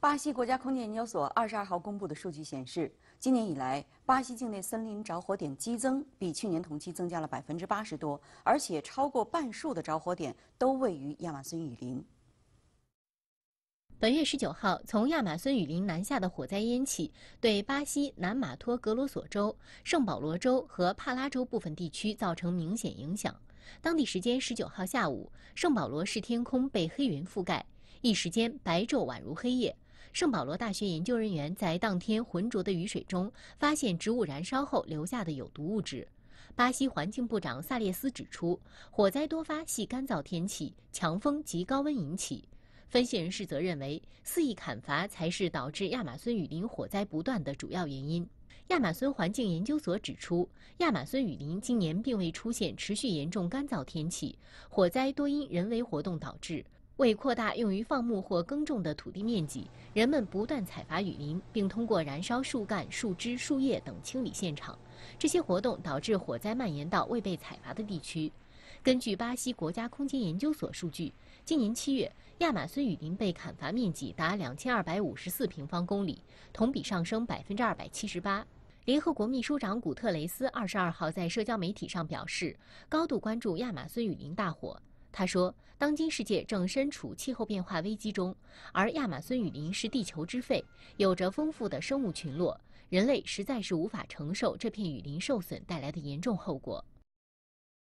巴西国家空间研究所二十二号公布的数据显示，今年以来，巴西境内森林着火点激增，比去年同期增加了百分之八十多，而且超过半数的着火点都位于亚马孙雨林。本月十九号，从亚马孙雨林南下的火灾烟气，对巴西南马托格罗索州、圣保罗州和帕拉州部分地区造成明显影响。当地时间十九号下午，圣保罗市天空被黑云覆盖，一时间白昼宛如黑夜。圣保罗大学研究人员在当天浑浊的雨水中发现植物燃烧后留下的有毒物质。巴西环境部长萨列斯指出，火灾多发系干燥天气、强风及高温引起。分析人士则认为，肆意砍伐才是导致亚马逊雨林火灾不断的主要原因。亚马逊环境研究所指出，亚马逊雨林今年并未出现持续严重干燥天气，火灾多因人为活动导致。为扩大用于放牧或耕种的土地面积，人们不断采伐雨林，并通过燃烧树干、树枝、树叶等清理现场。这些活动导致火灾蔓延到未被采伐的地区。根据巴西国家空间研究所数据，今年七月，亚马孙雨林被砍伐面积达两千二百五十四平方公里，同比上升百分之二百七十八。联合国秘书长古特雷斯二十二号在社交媒体上表示，高度关注亚马孙雨林大火。他说：“当今世界正身处气候变化危机中，而亚马孙雨林是地球之肺，有着丰富的生物群落，人类实在是无法承受这片雨林受损带来的严重后果。”